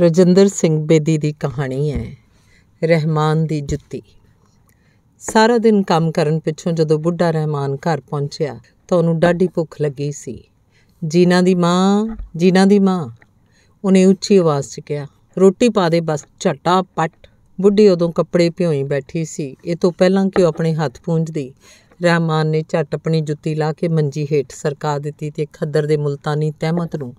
ਰਜਿੰਦਰ ਸਿੰਘ ਬੇਦੀ ਦੀ ਕਹਾਣੀ ਹੈ ਰਹਿਮਾਨ ਦੀ ਜੁੱਤੀ ਸਾਰਾ ਦਿਨ ਕੰਮ ਕਰਨ ਪਿੱਛੋਂ ਜਦੋਂ ਬੁੱਢਾ ਰਹਿਮਾਨ ਘਰ ਪਹੁੰਚਿਆ ਤਾਂ ਉਹਨੂੰ ਡਾਢੀ ਭੁੱਖ ਲੱਗੀ ਸੀ ਜੀਨਾ ਦੀ ਮਾਂ ਜੀਨਾ ਦੀ ਮਾਂ ਉਹਨੇ ਉੱਚੀ ਆਵਾਜ਼ 'ਚ ਕਿਹਾ ਰੋਟੀ ਪਾ ਦੇ ਬਸ ਛੱਟਾ ਪਟ ਬੁੱਢੀ ਉਦੋਂ ਕੱਪੜੇ ਭਿਉਂਈ ਬੈਠੀ ਸੀ ਇਹ ਤੋਂ ਪਹਿਲਾਂ ਕਿ ਉਹ ਆਪਣੇ ਹੱਥ ਪੂੰਝਦੀ ਰਹਿਮਾਨ ਨੇ ਛੱਟ ਆਪਣੀ ਜੁੱਤੀ ਲਾ ਕੇ ਮੰਜੀ ਹੇਠ ਸਰਕਾ ਦਿੱਤੀ ਤੇ ਖੱਦਰ ਦੇ ਮੁਲਤਾਨੀ ਤਹਿਮਤ ਨੂੰ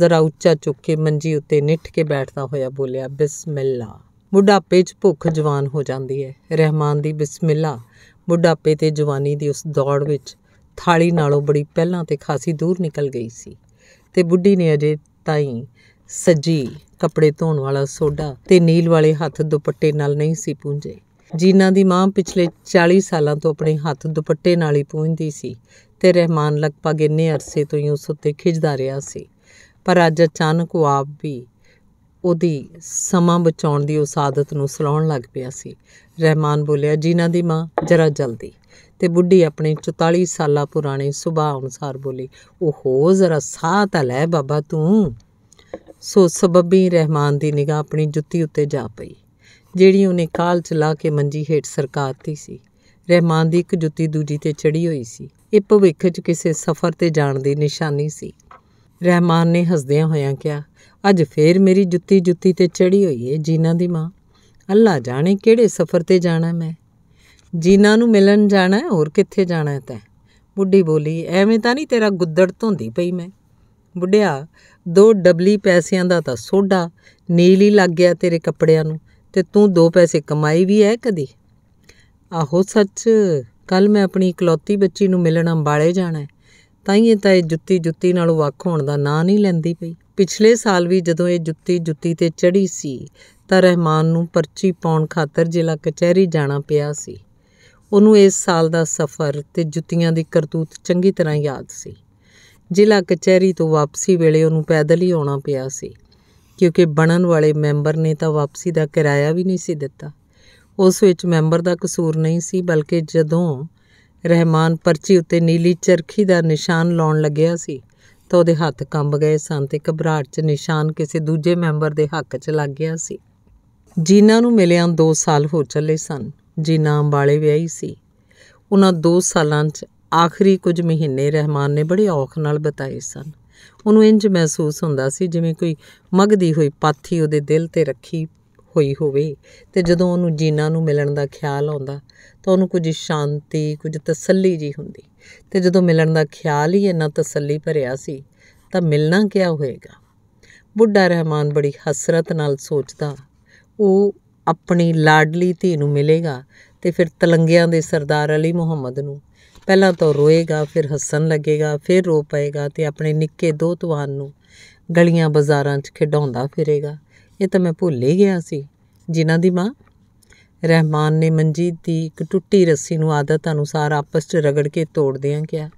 ਜ਼ਰਾ ਉੱਚਾ ਚੁੱਕ ਕੇ ਮੰਜੀ ਉੱਤੇ ਨਿੱਠ ਕੇ ਬੈਠਦਾ ਹੋਇਆ ਬੋਲਿਆ ਬਿਸਮਿਲ੍ਲਾ ਬੁਢਾਪੇ 'ਚ ਭੁੱਖ ਜਵਾਨ ਹੋ ਜਾਂਦੀ ਹੈ ਰਹਿਮਾਨ ਦੀ ਬਿਸਮਿਲ੍ਲਾ ਬੁਢਾਪੇ ਤੇ ਜਵਾਨੀ ਦੀ ਉਸ ਦੌੜ ਵਿੱਚ ਥਾਲੀ ਨਾਲੋਂ ਬੜੀ ਪਹਿਲਾਂ ਤੇ ਖਾਸੀ ਦੂਰ ਨਿਕਲ ਗਈ ਸੀ ਤੇ ਬੁੱਢੀ ਨੇ ਅਜੇ ਤਾਈ ਸੱਜੀ ਕੱਪੜੇ ਧੋਣ ਵਾਲਾ ਸੋਡਾ ਤੇ ਨੀਲ ਵਾਲੇ ਹੱਥ ਦੁਪੱਟੇ ਨਾਲ ਨਹੀਂ ਸੀ ਪੂੰਝੇ ਜੀਨਾ ਦੀ ਮਾਂ ਪਿਛਲੇ 40 ਸਾਲਾਂ ਤੋਂ ਆਪਣੇ ਹੱਥ ਦੁਪੱਟੇ ਨਾਲ ਹੀ ਪੂੰਝਦੀ ਸੀ ਤੇ ਰਹਿਮਾਨ ਲਗਭਗ ਇੰਨੇ ਅਰਸੇ ਤੋਂ ਹੀ ਉਸ ਉੱਤੇ ਖਿਜਦਾ ਰਿਹਾ ਸੀ ਪਰ ਅੱਜ ਅਚਾਨਕ ਉਹ ਆਪ ਵੀ ਉਹਦੀ ਸਮਾਂ ਬਚਾਉਣ ਦੀ ਉਸ ਆਦਤ ਨੂੰ ਸਲਾਉਣ ਲੱਗ ਪਿਆ ਸੀ ਰਹਿਮਾਨ ਬੋਲਿਆ ਜੀਨਾ ਦੀ ਮਾਂ ਜਰਾ ਜਲਦੀ ਤੇ ਬੁੱਢੀ ਆਪਣੇ 44 ਸਾਲਾ ਪੁਰਾਣੇ ਸੁਭਾਅ ਅਨੁਸਾਰ ਬੋਲੀ ਓਹੋ ਜ਼ਰਾ ਸਾਹ ਤਾਂ ਲੈ ਬਾਬਾ ਤੂੰ ਸੋ ਸਬੱਬੀ ਰਹਿਮਾਨ ਦੀ ਨਿਗਾਹ ਆਪਣੀ ਜੁੱਤੀ ਉੱਤੇ ਜਾ ਪਈ ਜਿਹੜੀ ਉਹਨੇ ਕਾਲ ਚ ਲਾ ਕੇ ਮੰਜੀ ਹੇਠ ਸਰਕਾਤੀ ਸੀ ਰਹਿਮਾਨ ਦੀ ਇੱਕ ਜੁੱਤੀ ਦੂਜੀ ਤੇ ਚੜੀ ਹੋਈ ਸੀ ਇਹ ਭਵਿੱਖ 'ਚ ਕਿਸੇ ਸਫ਼ਰ ਤੇ ਜਾਣ ਦੀ ਨਿਸ਼ਾਨੀ ਸੀ ਰਹਿਮਾਨ ਨੇ ਹੱਸਦਿਆਂ ਹੋਇਆਂ ਕਿਹਾ ਅੱਜ ਫੇਰ ਮੇਰੀ ਜੁੱਤੀ ਜੁੱਤੀ ਤੇ ਚੜੀ ਹੋਈ ਏ ਜੀਨਾ ਦੀ ਮਾਂ ਅੱਲਾ ਜਾਣੇ ਕਿਹੜੇ ਸਫ਼ਰ ਤੇ ਜਾਣਾ ਮੈਂ ਜੀਨਾ ਨੂੰ ਮਿਲਣ ਜਾਣਾ ਹੋਰ ਕਿੱਥੇ ਜਾਣਾ ਤੈ ਬੁੱਢੀ ਬੋਲੀ ਐਵੇਂ ਤਾਂ ਨਹੀਂ ਤੇਰਾ ਗੁੱਦੜ ਧੋਂਦੀ ਪਈ ਮੈਂ ਬੁੱਢਿਆ ਦੋ ਡਬਲੀ ਪੈਸਿਆਂ ਦਾ ਤਾਂ ਸੋਡਾ ਨੀਲ ਹੀ ਲੱਗ ਗਿਆ ਤੇਰੇ ਕੱਪੜਿਆਂ ਨੂੰ ਤੇ ਤੂੰ ਦੋ ਪੈਸੇ ਕਮਾਈ ਵੀ ਐ ਕਦੀ ਆਹੋ ਸੱਚ ਕੱਲ ਮੈਂ ਆਪਣੀ ਇਕਲੌਤੀ ਬੱਚੀ ਨੂੰ ਮਿਲਣ ਅੰਬਾਲੇ ਜਾਣਾ ਤਾਂ ਹੀ ਇਹ ਤਾਂ ਇਹ ਜੁੱਤੀ ਜੁੱਤੀ ਨਾਲੋਂ ਵੱਖ ਹੋਣ ਦਾ ਨਾਂ ਨਹੀਂ ਲੈਂਦੀ ਪਈ ਪਿਛਲੇ ਸਾਲ ਵੀ ਜਦੋਂ ਇਹ ਜੁੱਤੀ ਜੁੱਤੀ ਤੇ ਚੜੀ ਸੀ ਤਾਂ ਰਹਿਮਾਨ ਨੂੰ ਪਰਚੀ ਪਾਉਣ ਖਾਤਰ ਜ਼ਿਲ੍ਹਾ ਕਚਹਿਰੀ ਜਾਣਾ ਪਿਆ ਸੀ ਉਹਨੂੰ ਇਸ ਸਾਲ ਦਾ ਸਫ਼ਰ ਤੇ ਜੁੱਤੀਆਂ ਦੀ ਕਰਤੂਤ ਚੰਗੀ ਤਰ੍ਹਾਂ ਯਾਦ ਸੀ ਜ਼ਿਲ੍ਹਾ ਕਚਹਿਰੀ ਤੋਂ ਵਾਪਸੀ ਵੇਲੇ ਉਹਨੂੰ ਪੈਦਲ ਹੀ ਆਉਣਾ ਪਿਆ ਸੀ ਕਿਉਂਕਿ ਬਣਨ ਵਾਲੇ ਮੈਂਬਰ ਨੇ ਤਾਂ ਵਾਪਸੀ ਦਾ ਕਿਰਾਇਆ ਵੀ ਨਹੀਂ ਸੀ ਦਿੱਤਾ ਉਸ ਵਿੱਚ ਮੈਂਬਰ ਦਾ ਕਸੂਰ ਨਹੀਂ ਸੀ ਬਲਕਿ ਜਦੋਂ ਰਹਿਮਾਨ ਪਰਚੀ ਉੱਤੇ ਨੀਲੀ ਚਰਖੀ ਦਾ ਨਿਸ਼ਾਨ ਲਾਉਣ ਲੱਗਿਆ ਸੀ ਤਾਂ ਉਹਦੇ ਹੱਥ ਕੰਬ ਗਏ ਸਨ ਤੇ ਘਬਰਾਹਟ 'ਚ ਨਿਸ਼ਾਨ ਕਿਸੇ ਦੂਜੇ ਮੈਂਬਰ ਦੇ ਹੱਕ 'ਚ ਲੱਗ ਗਿਆ ਸੀ ਜਿਨ੍ਹਾਂ ਨੂੰ ਮਿਲਿਆਂ 2 ਸਾਲ ਹੋ ਚੱਲੇ ਸਨ ਜਿਨ੍ਹਾਂ ਅੰਬਾਲੇ ਵਿਆਹੀ ਸੀ ਉਹਨਾਂ 2 ਸਾਲਾਂ 'ਚ ਆਖਰੀ ਕੁਝ ਮਹੀਨੇ ਰਹਿਮਾਨ ਨੇ ਬੜੀ ਔਖ ਨਾਲ ਬਤਾਏ ਸਨ ਉਹਨੂੰ ਇੰਜ ਮਹਿਸੂਸ ਹੁੰਦਾ ਸੀ ਜਿਵੇਂ ਕੋਈ ਮਗਦੀ ਹੋਈ ਪਾਥੀ ਉਹਦੇ ਦਿਲ ਤੇ ਰੱਖੀ ਹੋਈ ਹੋਵੇ ਤੇ ਜਦੋਂ ਉਹਨੂੰ ਜੀਨਾ ਨੂੰ ਮਿਲਣ ਦਾ ਖਿਆਲ ਆਉਂਦਾ ਤਾਂ ਉਹਨੂੰ ਕੁਝ ਸ਼ਾਂਤੀ ਕੁਝ ਤਸੱਲੀ ਜੀ ਹੁੰਦੀ ਤੇ ਜਦੋਂ ਮਿਲਣ ਦਾ ਖਿਆਲ ਹੀ ਇੰਨਾ ਤਸੱਲੀ ਭਰਿਆ ਸੀ ਤਾਂ ਮਿਲਣਾ ਕਿਆ ਹੋਏਗਾ ਬੁੱਢਾ ਰਹਿਮਾਨ ਬੜੀ ਹਸਰਤ ਨਾਲ ਸੋਚਦਾ ਉਹ ਆਪਣੀ ਲਾਡਲੀ ਧੀ ਨੂੰ ਮਿਲੇਗਾ ਤੇ ਫਿਰ ਤਲੰਗਿਆਂ ਦੇ ਸਰਦਾਰ ਅਲੀ ਮੁਹੰਮਦ ਨੂੰ ਪਹਿਲਾਂ ਤਾਂ ਰੋਏਗਾ ਫਿਰ ਹੱਸਣ ਲੱਗੇਗਾ ਫਿਰ ਰੋ ਪਏਗਾ ਤੇ ਆਪਣੇ ਨਿੱਕੇ ਦੋ ਤਵਾਨ ਨੂੰ ਗਲੀਆਂ ਬਾਜ਼ਾਰਾਂ 'ਚ ਖਿਡਾਉਂਦਾ ਫਿਰੇਗਾ ਇਹ ਤਾਂ ਮੈਂ ਭੁੱਲ ਹੀ ਗਿਆ ਸੀ ਜਿਨ੍ਹਾਂ ਦੀ ਮਾਂ ਰਹਿਮਾਨ ਨੇ ਮਨਜੀਤ ਦੀ ਇੱਕ ਟੁੱਟੀ ਰੱਸੀ ਨੂੰ ਆਦਤ ਅਨੁਸਾਰ ਆਪਸ 'ਚ ਰਗੜ ਕੇ ਤੋੜਦੇ ਆਂ ਕਿਹਾ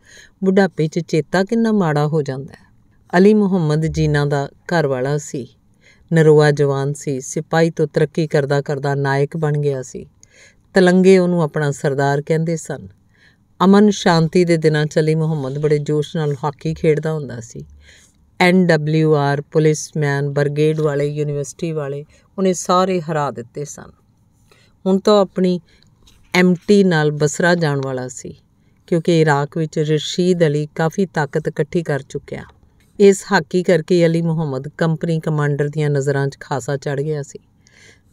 ਬੁਢਾਪੇ 'ਚ ਚੇਤਾ ਕਿੰਨਾ ਮਾੜਾ ਹੋ ਜਾਂਦਾ ਹੈ ਅਲੀ ਮੁਹੰਮਦ ਜੀਨਾ ਦਾ ਘਰ ਵਾਲਾ ਸੀ ਨਰਵਾ ਜਵਾਨ ਸੀ ਸਿਪਾਹੀ ਤੋਂ ਤਰੱਕੀ ਕਰਦਾ ਕਰਦਾ ਨਾਇਕ ਬਣ ਗਿਆ ਸੀ ਤਲੰਗੇ ਉਹਨੂੰ ਆਪਣਾ ਸਰਦਾਰ ਕਹਿੰਦੇ ਸਨ ਅਮਨ ਸ਼ਾਂਤੀ ਦੇ ਦਿਨਾਂ ਚਲੀ ਮੁਹੰਮਦ ਬੜੇ ਜੋਸ਼ ਨਾਲ ਹਾਕੀ ਖੇਡਦਾ ਹੁੰਦਾ ਸੀ N W R policeman brigade ਵਾਲੇ ਯੂਨੀਵਰਸਿਟੀ ਵਾਲੇ ਉਹਨੇ ਸਾਰੇ ਹਰਾ ਦਿੱਤੇ ਸਨ ਹੁਣ ਤਾਂ ਆਪਣੀ ਐਮਟੀ ਨਾਲ ਬਸਰਾ ਜਾਣ ਵਾਲਾ ਸੀ ਕਿਉਂਕਿ ਇਰਾਕ ਵਿੱਚ ਰਸ਼ੀਦ ਅਲੀ ਕਾਫੀ ਤਾਕਤ ਇਕੱਠੀ ਕਰ ਚੁੱਕਿਆ ਇਸ ਹਾਕੀ ਕਰਕੇ ਅਲੀ ਮੁਹੰਮਦ ਕੰਪਨੀ ਕਮਾਂਡਰ ਦੀਆਂ ਨਜ਼ਰਾਂ 'ਚ ਖਾਸਾ ਚੜ ਗਿਆ ਸੀ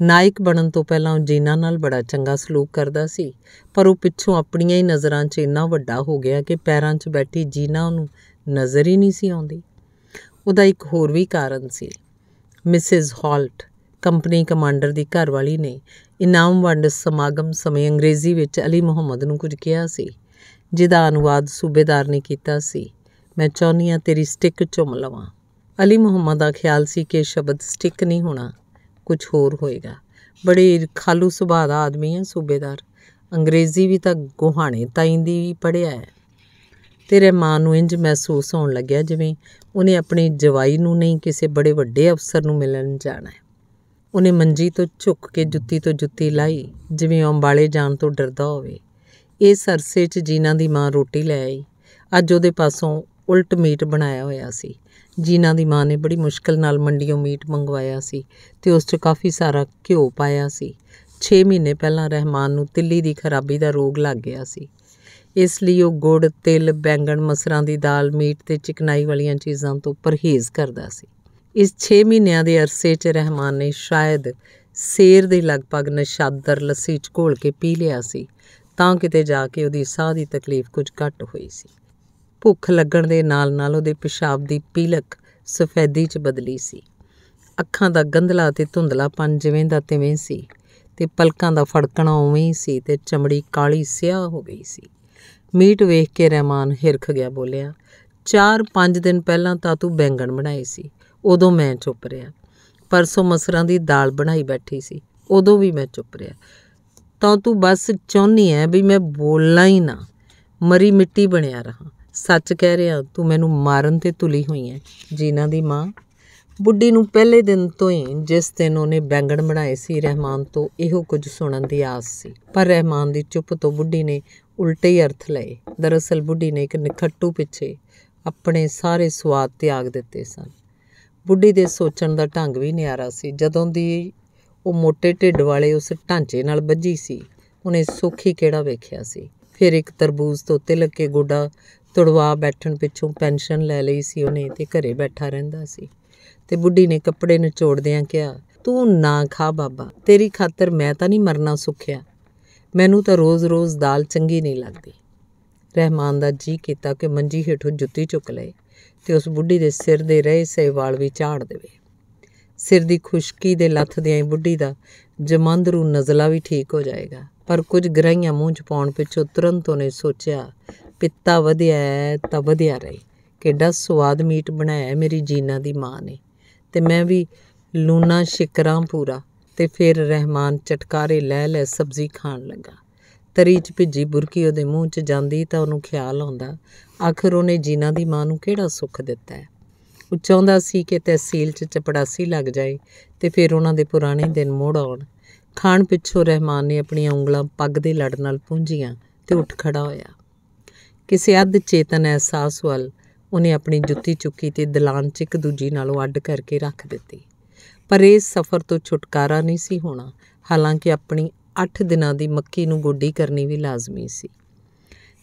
ਨਾਇਕ ਬਣਨ ਤੋਂ ਪਹਿਲਾਂ ਉਹ ਜੀਨਾ ਨਾਲ ਬੜਾ ਚੰਗਾ ਸਲੂਕ ਕਰਦਾ ਸੀ ਪਰ ਉਹ ਪਿੱਛੋਂ ਆਪਣੀਆਂ ਹੀ ਨਜ਼ਰਾਂ 'ਚ ਇੰਨਾ ਵੱਡਾ ਹੋ ਗਿਆ ਕਿ ਪੈਰਾਂ 'ਚ ਬੈਠੀ ਜੀਨਾ ਉਹਨੂੰ ਨਜ਼ਰ ਹੀ ਨਹੀਂ ਸੀ ਆਉਂਦੀ ਉਹਦਾ ਇੱਕ ਹੋਰ ਵੀ ਕਾਰਨ ਸੀ ਮਿਸਿਸ ਹਾਲਟ ਕੰਪਨੀ ਕਮਾਂਡਰ ਦੀ ਘਰਵਾਲੀ ਨੇ ਇਨਾਮ ਵੰਡ ਸਮਾਗਮ ਸਮੇਂ ਅੰਗਰੇਜ਼ੀ ਵਿੱਚ ਅਲੀ ਮੁਹੰਮਦ ਨੂੰ ਕੁਝ ਕਿਹਾ ਸੀ ਜਿਹਦਾ ਅਨੁਵਾਦ ਸੂਬੇਦਾਰ ਨੇ ਕੀਤਾ ਸੀ ਮੈਂ ਚਾਹੁੰਨੀ ਆ ਤੇਰੀ ਸਟਿੱਕ ਚੁੰਮ ਲਵਾਂ ਅਲੀ ਮੁਹੰਮਦ ਦਾ ਖਿਆਲ ਸੀ ਕਿ ਸ਼ਬਦ ਸਟਿੱਕ ਨਹੀਂ ਹੋਣਾ ਕੁਝ ਹੋਰ ਹੋਏਗਾ ਬੜੇ ਖਾਲੂ ਸੁਭਾਅ ਦਾ ਆਦਮੀ ਹੈ ਸੂਬੇਦਾਰ ਅੰਗਰੇਜ਼ੀ ਵੀ ਤਾਂ ਗੋਹਾਣੇ ਤਾਈਂ ਦੀ ਪੜਿਆ ਹੈ ਤੇਰੇ ਮਾਂ ਨੂੰ ਇੰਜ ਮਹਿਸੂਸ ਹੋਣ ਲੱਗਿਆ ਜਿਵੇਂ ਉਹਨੇ ਆਪਣੀ ਜਵਾਈ ਨੂੰ ਨਹੀਂ ਕਿਸੇ ਬੜੇ ਵੱਡੇ ਅਫਸਰ ਨੂੰ ਮਿਲਣ ਜਾਣਾ ਹੈ ਉਹਨੇ ਮੰਜੀ ਤੋਂ ਝੁੱਕ ਕੇ ਜੁੱਤੀ ਤੋਂ ਜੁੱਤੀ ਲਾਈ ਜਿਵੇਂ ਅੰਬਾਲੇ ਜਾਣ ਤੋਂ ਡਰਦਾ ਹੋਵੇ ਇਹ ਸਰਸੇ 'ਚ ਜੀਨਾ ਦੀ ਮਾਂ ਰੋਟੀ ਲੈ ਆਈ ਅੱਜ ਉਹਦੇ ਪਾਸੋਂ ਉਲਟ ਮੀਟ ਬਣਾਇਆ ਹੋਇਆ ਸੀ ਜੀਨਾ ਦੀ ਮਾਂ ਨੇ ਬੜੀ ਮੁਸ਼ਕਲ ਨਾਲ ਮੰਡੀੋਂ ਮੀਟ ਮੰਗਵਾਇਆ ਸੀ ਤੇ ਉਸ 'ਚ ਕਾਫੀ ਸਾਰਾ ਘਿਓ ਪਾਇਆ ਸੀ 6 ਮਹੀਨੇ ਪਹਿਲਾਂ ਰਹਿਮਾਨ ਨੂੰ ਤਿੱਲੀ ਦੀ ਖਰਾਬੀ ਦਾ ਰੋਗ ਲੱਗ ਗਿਆ ਸੀ ਇਸ ਲਈ ਉਹ ਗੁੜ ਤਿਲ ਬੈਂਗਣ ਮਸਰਾਂ ਦੀ ਦਾਲ ਮੀਟ ਤੇ ਚਿਕਨਾਈ ਵਾਲੀਆਂ ਚੀਜ਼ਾਂ ਤੋਂ ਪਰਹੇਜ਼ ਕਰਦਾ ਸੀ ਇਸ 6 ਮਹੀਨਿਆਂ ਦੇ ਅਰਸੇ 'ਚ ਰਹਿਮਾਨ ਨੇ ਸ਼ਾਇਦ ਸੇਰ ਦੇ ਲਗਭਗ ਨਸ਼ਾਦਰ ਲੱਸੀ 'ਚ ਘੋਲ ਕੇ ਪੀ ਲਿਆ ਸੀ ਤਾਂ ਕਿਤੇ ਜਾ ਕੇ ਉਹਦੀ ਸਾਹ ਦੀ ਤਕਲੀਫ ਕੁਝ ਘੱਟ ਹੋਈ ਸੀ ਭੁੱਖ ਲੱਗਣ ਦੇ ਨਾਲ-ਨਾਲ ਉਹਦੇ ਪਿਸ਼ਾਬ ਦੀ ਪੀਲਕ ਸਫੈਦੀ 'ਚ ਬਦਲੀ ਸੀ ਅੱਖਾਂ ਦਾ ਗੰਧਲਾ ਤੇ ਧੁੰਦਲਾਪਨ ਜਿਵੇਂ ਦਾ ਤਿਵੇਂ ਸੀ ਤੇ ਪਲਕਾਂ ਦਾ ਫੜਕਣਾ ਉਵੇਂ ਹੀ ਸੀ ਤੇ ਚਮੜੀ ਕਾਲੀ ਸਿਆਹ ਹੋ ਗਈ ਸੀ ਮੀਟ ਵੇਖ ਕੇ ਰਹਿਮਾਨ ਹਿਰਖ ਗਿਆ ਬੋਲਿਆ ਚਾਰ ਪੰਜ ਦਿਨ ਪਹਿਲਾਂ ਤਾਂ ਤੂੰ ਬੈਂਗਣ ਬਣਾਏ ਸੀ ਉਦੋਂ ਮੈਂ ਚੁੱਪ ਰਿਆ ਪਰਸੋਂ ਮਸਰਾਂ ਦੀ ਦਾਲ ਬਣਾਈ ਬੈਠੀ ਸੀ ਉਦੋਂ ਵੀ ਮੈਂ ਚੁੱਪ ਰਿਆ ਤਾਂ ਤੂੰ ਬਸ ਚਾਹੁੰਨੀ ਐ ਵੀ ਮੈਂ ਬੋਲਣਾ ਹੀ ਨਾ ਮਰੀ ਮਿੱਟੀ ਬਣਿਆ ਰਹਾ ਸੱਚ ਕਹਿ ਰਿਹਾ ਤੂੰ ਮੈਨੂੰ ਮਾਰਨ ਤੇ ਤੁਲੀ ਹੋਈ ਐ ਜੀਨਾ ਦੀ ਮਾਂ ਬੁੱਢੀ ਨੂੰ ਪਹਿਲੇ ਦਿਨ ਤੋਂ ਹੀ ਜਿਸ ਦਿਨ ਉਹਨੇ ਬੈਂਗਣ ਬਣਾਏ ਸੀ ਰਹਿਮਾਨ ਤੋਂ ਇਹੋ ਕੁਝ ਸੁਣਨ ਦੀ ਆਸ ਸੀ ਪਰ ਰਹਿਮਾਨ ਦੀ ਚੁੱਪ ਤੋਂ ਬੁੱਢੀ ਨੇ ਉਲਟੇ ਅਰਥ ਲਏ ਦਰਅਸਲ ਬੁੱਢੀ ਨੇ ਇੱਕ ਨਿਖੱਟੂ ਪਿੱਛੇ ਆਪਣੇ ਸਾਰੇ ਸਵਾਦ ਤਿਆਗ ਦਿੱਤੇ ਸਨ ਬੁੱਢੀ ਦੇ ਸੋਚਣ ਦਾ ਢੰਗ ਵੀ ਨਿਆਰਾ ਸੀ ਜਦੋਂ ਦੀ ਉਹ ਮੋٹے ਢਿੱਡ ਵਾਲੇ ਉਸ ਢਾਂਚੇ ਨਾਲ ਬੱਜੀ ਸੀ ਉਹਨੇ ਸੋਖੀ ਕਿਹੜਾ ਵੇਖਿਆ ਸੀ ਫਿਰ ਇੱਕ ਤਰਬੂਜ਼ ਤੋਂ ਉੱਤੇ ਕੇ ਗੋਡਾ ਤੜਵਾ ਬੈਠਣ ਪਿੱਛੋਂ ਪੈਨਸ਼ਨ ਲੈ ਲਈ ਸੀ ਉਹਨੇ ਤੇ ਘਰੇ ਬੈਠਾ ਰਹਿੰਦਾ ਸੀ ਤੇ ਬੁੱਢੀ ਨੇ ਕੱਪੜੇ ਨਿਚੋੜਦਿਆਂ ਕਿਹਾ ਤੂੰ ਨਾ ਖਾ ਬਾਬਾ ਤੇਰੀ ਖਾਤਰ ਮੈਂ ਤਾਂ ਨਹੀਂ ਮਰਨਾ ਸੁਖਿਆ ਮੈਨੂੰ ਤਾਂ ਰੋਜ਼-ਰੋਜ਼ ਦਾਲ ਚੰਗੀ ਨਹੀਂ ਲੱਗਦੀ ਰਹਿਮਾਨ ਦਾ ਜੀ ਕੀਤਾ ਕਿ ਮੰਜੀ ਹੇਠੋਂ ਜੁੱਤੀ ਚੁੱਕ ਲਏ ਤੇ ਉਸ ਬੁੱਢੀ ਦੇ ਸਿਰ ਦੇ ਰਹੇ ਸੇ ਵਾਲ ਵੀ ਝਾੜ ਦੇਵੇ ਸਿਰ ਦੀ ਖੁਸ਼ਕੀ ਦੇ ਲੱਥ ਦੇ ਆਈ ਬੁੱਢੀ ਦਾ ਜਮੰਦਰੂ ਨਜ਼ਲਾ ਵੀ ਠੀਕ ਹੋ ਜਾਏਗਾ ਪਰ ਕੁਝ ਗਰਾਈਆਂ ਮੂੰਹ 'ਚ ਪਾਉਣ ਪਿੱਛੋਂ ਤੁਰੰਤ ਉਹਨੇ ਸੋਚਿਆ ਪਿੱਤਾ ਵਧਿਆ ਤਾਂ ਵਧਿਆ ਰਹੀ ਕਿੱਡਾ ਸਵਾਦ ਮੀਟ ਬਣਾਇਆ ਮੇਰੀ ਜੀਨਾ ਦੀ ਮਾਂ ਨੇ ਤੇ ਮੈਂ ਵੀ ਲੂਨਾ ਸ਼ਿਕਰਾਂ ਪੂਰਾ ਤੇ ਫਿਰ ਰਹਿਮਾਨ ਚਟਕਾਰੇ ਲੈ ਲੈ ਸਬਜ਼ੀ ਖਾਣ ਲੱਗਾ ਤਰੀ 'ਚ ਭਿੱਜੀ ਬੁਰਕੀ ਉਹਦੇ ਮੂੰਹ 'ਚ ਜਾਂਦੀ ਤਾਂ ਉਹਨੂੰ ਖਿਆਲ ਆਉਂਦਾ ਆਖਰ ਉਹਨੇ ਜੀਨਾ ਦੀ ਮਾਂ ਨੂੰ ਕਿਹੜਾ ਸੁੱਖ ਦਿੱਤਾ ਹੈ ਉਹ ਚਾਹੁੰਦਾ ਸੀ ਕਿ ਤਹਿਸੀਲ 'ਚ ਚਪੜਾਸੀ ਲੱਗ ਜਾਏ ਤੇ ਫਿਰ ਉਹਨਾਂ ਦੇ ਪੁਰਾਣੇ ਦਿਨ ਮੋੜ ਆਉਣ ਖਾਣ ਪਿੱਛੋਂ ਰਹਿਮਾਨ ਨੇ ਆਪਣੀਆਂ ਉਂਗਲਾਂ ਪੱਗ ਦੇ ਲੜ ਨਾਲ ਪੂੰਝੀਆਂ ਤੇ ਉੱਠ ਖੜਾ ਹੋਇਆ ਕਿਸੇ ਅੱਧ ਚੇਤਨ ਅਹਿਸਾਸ ਵੱਲ ਉਹਨੇ ਆਪਣੀ ਜੁੱਤੀ ਚੁੱਕੀ ਤੇ ਦਲਾਨ 'ਚ ਇੱਕ ਦੂਜੀ ਨਾਲੋਂ ਅੱਡ ਕਰਕੇ ਰੱਖ ਦਿੱਤੀ ਪਰ ਇਸ ਸਫ਼ਰ ਤੋਂ ਛੁਟਕਾਰਾ ਨਹੀਂ ਸੀ ਹੋਣਾ ਹਾਲਾਂਕਿ ਆਪਣੀ 8 ਦਿਨਾਂ ਦੀ ਮੱਕੀ ਨੂੰ ਗੋਡੀ ਕਰਨੀ ਵੀ ਲਾਜ਼ਮੀ ਸੀ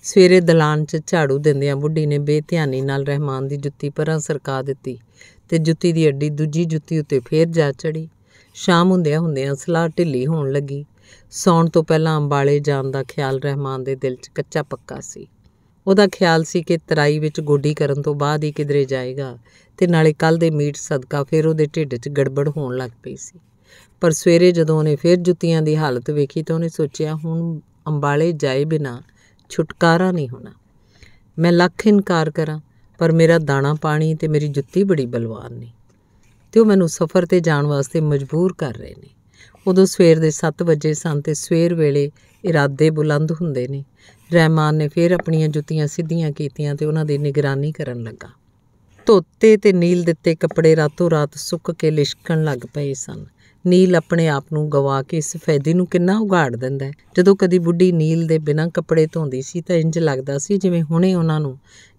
ਸਵੇਰੇ ਦਲਾਨ 'ਚ ਝਾੜੂ ਦਿੰਦਿਆਂ ਬੁੱਢੀ ਨੇ ਬੇਧਿਆਨੀ ਨਾਲ ਰਹਿਮਾਨ ਦੀ ਜੁੱਤੀ ਪਰਾਂ ਸਰਕਾ ਦਿੱਤੀ ਤੇ ਜੁੱਤੀ ਦੀ ਅੱਡੀ ਦੂਜੀ ਜੁੱਤੀ ਉੱਤੇ ਫੇਰ ਜਾ ਚੜੀ ਸ਼ਾਮ ਹੁੰਦਿਆਂ ਹੁੰਦਿਆਂ ਸਲਾਹ ਢਿੱਲੀ ਹੋਣ ਲੱਗੀ ਸੌਣ ਤੋਂ ਪਹਿਲਾਂ ਅੰਬਾਲੇ ਜਾਣ ਦਾ ਖਿਆਲ ਰਹਿਮਾਨ ਦੇ ਦਿਲ 'ਚ ਕੱਚਾ ਪੱਕਾ ਸੀ ਉਹਦਾ ਖਿਆਲ ਸੀ ਕਿ ਤਰਾਈ ਵਿੱਚ ਗੋਡੀ ਕਰਨ ਤੋਂ ਬਾਅਦ ਹੀ ਕਿਧਰੇ ਜਾਏਗਾ ਤੇ ਨਾਲੇ ਕੱਲ ਦੇ ਮੀਟ ਸਦਕਾ ਫਿਰ ਉਹਦੇ ਢਿੱਡ 'ਚ ਗੜਬੜ ਹੋਣ ਲੱਗ ਪਈ ਸੀ ਪਰ ਸਵੇਰੇ ਜਦੋਂ ਉਹਨੇ ਫਿਰ ਜੁੱਤੀਆਂ ਦੀ ਹਾਲਤ ਵੇਖੀ ਤਾਂ ਉਹਨੇ ਸੋਚਿਆ ਹੁਣ ਅੰਬਾਲੇ ਜਾਏ ਬਿਨਾ ਛੁਟਕਾਰਾ ਨਹੀਂ ਹੋਣਾ ਮੈਂ ਲੱਖ ਇਨਕਾਰ ਕਰਾਂ ਪਰ ਮੇਰਾ ਦਾਣਾ ਪਾਣੀ ਤੇ ਮੇਰੀ ਜੁੱਤੀ ਬੜੀ ਬਲਵਾਨ ਨੇ ਤੇ ਉਹ ਮੈਨੂੰ ਸਫ਼ਰ ਤੇ ਜਾਣ ਵਾਸਤੇ ਮਜਬੂਰ ਕਰ ਰਹੇ ਨੇ ਉਦੋਂ ਸਵੇਰ ਦੇ 7 ਵਜੇ ਸਨ ਤੇ ਸਵੇਰ ਵੇਲੇ ਇਰਾਦੇ ਬੁਲੰਦ ਹੁੰਦੇ ਨੇ ਰਹਿਮਾਨ ਨੇ ਫਿਰ ਆਪਣੀਆਂ ਜੁੱਤੀਆਂ ਸਿੱਧੀਆਂ ਕੀਤੀਆਂ ਤੇ ਉਹਨਾਂ ਦੀ ਨਿਗਰਾਨੀ ਕਰਨ ਲੱਗਾ ਧੋਤੇ ਤੇ ਨੀਲ ਦਿੱਤੇ ਕੱਪੜੇ ਰਾਤੋਂ ਰਾਤ ਸੁੱਕ ਕੇ ਲਿਸ਼ਕਣ ਲੱਗ ਪਏ ਸਨ ਨੀਲ ਆਪਣੇ ਆਪ ਨੂੰ ਗਵਾ ਕੇ ਇਸ ਫਾਇਦੇ ਨੂੰ ਕਿੰਨਾ ਉਗਾੜ ਦਿੰਦਾ ਜਦੋਂ ਕਦੀ ਬੁੱਢੀ ਨੀਲ ਦੇ ਬਿਨਾਂ ਕੱਪੜੇ ਧੋਂਦੀ ਸੀ ਤਾਂ ਇੰਜ ਲੱਗਦਾ ਸੀ ਜਿਵੇਂ ਹੁਣੇ ਉਹਨਾਂ ਨੂੰ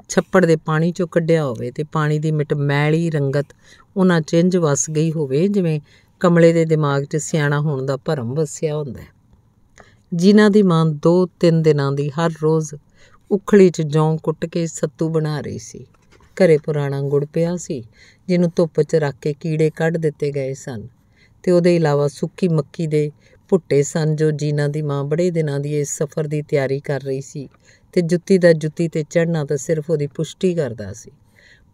ਛੱਪੜ ਦੇ ਪਾਣੀ ਚੋਂ ਕੱਢਿਆ ਹੋਵੇ ਤੇ ਪਾਣੀ ਦੀ ਮਿੱਟ ਮੈਲੀ ਰੰਗਤ ਉਹਨਾਂ 'ਚ ਇੰਜ ਵਸ ਗਈ ਹੋਵੇ ਜਿਵੇਂ ਕਮਲੇ ਦੇ ਦਿਮਾਗ 'ਚ ਸਿਆਣਾ ਹੋਣ ਦਾ ਭਰਮ ਵਸਿਆ ਹੁੰਦਾ ਹੈ ਜਿਨ੍ਹਾਂ ਦੀ ਮਾਂ 2-3 ਦਿਨਾਂ ਦੀ ਹਰ ਰੋਜ਼ ਉਖਲੀ 'ਚ ਜੌਂ ਕੁੱਟ ਕੇ ਸੱਤੂ ਬਣਾ ਰਹੀ ਸੀ ਘਰੇ ਪੁਰਾਣਾ ਗੁੜ ਪਿਆ ਸੀ ਜਿਹਨੂੰ ਧੁੱਪ 'ਚ ਰੱਖ ਕੇ ਕੀੜੇ ਕੱਢ ਦਿੱਤੇ ਗਏ ਸਨ ਤੇ ਉਹਦੇ ਇਲਾਵਾ ਸੁੱਕੀ ਮੱਕੀ ਦੇ ਭੁੱਟੇ ਸਨ ਜੋ ਜੀਨਾ ਦੀ ਮਾਂ ਬੜੇ ਦਿਨਾਂ ਦੀ ਇਸ ਸਫ਼ਰ ਦੀ ਤਿਆਰੀ ਕਰ ਰਹੀ ਸੀ ਤੇ ਜੁੱਤੀ ਦਾ ਜੁੱਤੀ ਤੇ ਚੜਨਾ ਤਾਂ ਸਿਰਫ ਉਹਦੀ ਪੁਸ਼ਟੀ ਕਰਦਾ ਸੀ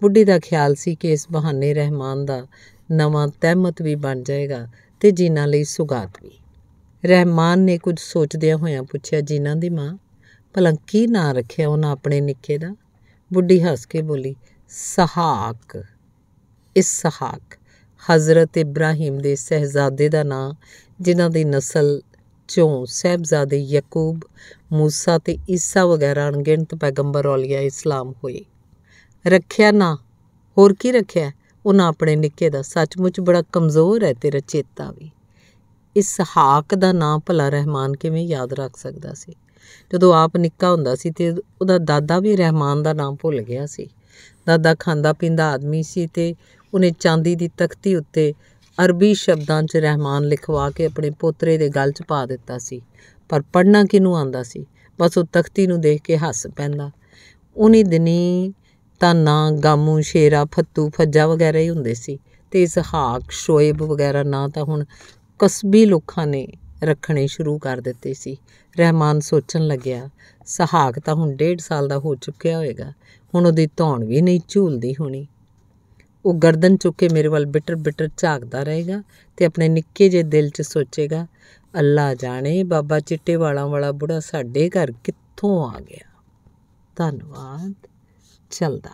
ਬੁੱਢੀ ਦਾ ਖਿਆਲ ਸੀ ਕਿ ਇਸ ਬਹਾਨੇ ਰਹਿਮਾਨ ਦਾ ਨਵਾਂ ਤਹਿਮਤ ਵੀ ਬਣ ਜਾਏਗਾ ਤੇ ਜੀਨਾ ਲਈ ਸੁਗਾਤ ਵੀ ਰਹਿਮਾਨ ਨੇ ਕੁਝ ਸੋਚਦਿਆਂ ਹੋਇਆਂ ਪੁੱਛਿਆ ਜਿਨ੍ਹਾਂ ਦੀ ਮਾਂ ਭਲਾ ਕੀ ਨਾਂ ਰੱਖਿਆ ਉਹਨਾਂ ਆਪਣੇ ਨਿੱਕੇ ਦਾ ਬੁੱਢੀ ਹੱਸ ਕੇ ਬੋਲੀ ਸਹਾਕ ਇਸ ਸਹਾਕ ਹਜ਼ਰਤ ਇਬਰਾਹੀਮ ਦੇ ਸਹਜ਼ਾਦੇ ਦਾ ਨਾਂ ਜਿਨ੍ਹਾਂ ਦੀ ਨਸਲ ਚੋਂ ਸਹਬਜ਼ਾਦੇ ਯਾਕੂਬ موسی ਤੇ ਈਸਾ ਵਗੈਰਾ ਅਣਗਿਣਤ ਪੈਗੰਬਰ ਔਲੀਆ ਇਸਲਾਮ ਹੋਏ ਰੱਖਿਆ ਨਾ ਹੋਰ ਕੀ ਰੱਖਿਆ ਉਹਨਾਂ ਆਪਣੇ ਨਿੱਕੇ ਦਾ ਸੱਚਮੁੱਚ ਬੜਾ ਕਮਜ਼ੋਰ ਹੈ ਤੇਰਾ ਚੇਤਾ ਵੀ ਇਸ ਹਾਕ ਦਾ ਨਾਮ ਭਲਾ ਰਹਿਮਾਨ ਕਿਵੇਂ ਯਾਦ ਰੱਖ ਸਕਦਾ ਸੀ ਜਦੋਂ ਆਪ ਨਿੱਕਾ ਹੁੰਦਾ ਸੀ ਤੇ ਉਹਦਾ ਦਾਦਾ ਵੀ ਰਹਿਮਾਨ ਦਾ ਨਾਮ ਭੁੱਲ ਗਿਆ ਸੀ ਦਾਦਾ ਖਾਂਦਾ ਪੀਂਦਾ ਆਦਮੀ ਸੀ ਤੇ ਉਹਨੇ ਚਾਂਦੀ ਦੀ ਤਖਤੀ ਉੱਤੇ ਅਰਬੀ ਸ਼ਬਦਾਂ 'ਚ ਰਹਿਮਾਨ ਲਿਖਵਾ ਕੇ ਆਪਣੇ ਪੋਤਰੇ ਦੇ ਗਲ 'ਚ ਪਾ ਦਿੱਤਾ ਸੀ ਪਰ ਪੜਨਾ ਕਿਨੂੰ ਆਂਦਾ ਸੀ ਬਸ ਉਹ ਤਖਤੀ ਨੂੰ ਦੇਖ ਕੇ ਹੱਸ ਪੈਂਦਾ ਉਹਨੇ ਦਿਨੀ ਤਾਂ ਨਾ ਗਾਮੂ ਸ਼ੇਰਾ ਫੱਤੂ ਫੱਜਾ ਵਗੈਰਾ ਹੀ ਹੁੰਦੇ ਸੀ ਤੇ ਇਸਹਾਕ ਸ਼ੋਇਬ ਵਗੈਰਾ ਨਾ ਤਾਂ ਹੁਣ ਕਸਬੀ ਲੋਕਾਂ ਨੇ ਰੱਖਣੇ ਸ਼ੁਰੂ ਕਰ ਦਿੱਤੇ ਸੀ ਰਹਿਮਾਨ ਸੋਚਣ ਲੱਗਿਆ ਸਹਾਕ ਤਾਂ ਹੁਣ ਡੇਢ ਸਾਲ ਦਾ ਹੋ ਚੁੱਕਿਆ ਹੋਵੇਗਾ ਹੁਣ ਉਹਦੀ ਧੌਣ ਵੀ ਨਹੀਂ ਝੂਲਦੀ ਹੋਣੀ ਉਹ ਗਰਦਨ ਚੁੱਕ ਕੇ ਮੇਰੇ ਵੱਲ ਬਿਟਰ ਬਿਟਰ ਝਾਕਦਾ ਰਹੇਗਾ ਤੇ ਆਪਣੇ ਨਿੱਕੇ ਜੇ ਦਿਲ 'ਚ ਸੋਚੇਗਾ ਅੱਲਾ ਜਾਣੇ ਬਾਬਾ ਚਿੱਟੇ ਵਾਲਾਂ ਵਾਲਾ ਬੁੜਾ ਸਾਡੇ ਘਰ ਕਿੱਥੋਂ ਆ ਗਿਆ ਧੰਨਵਾਦ Zelda.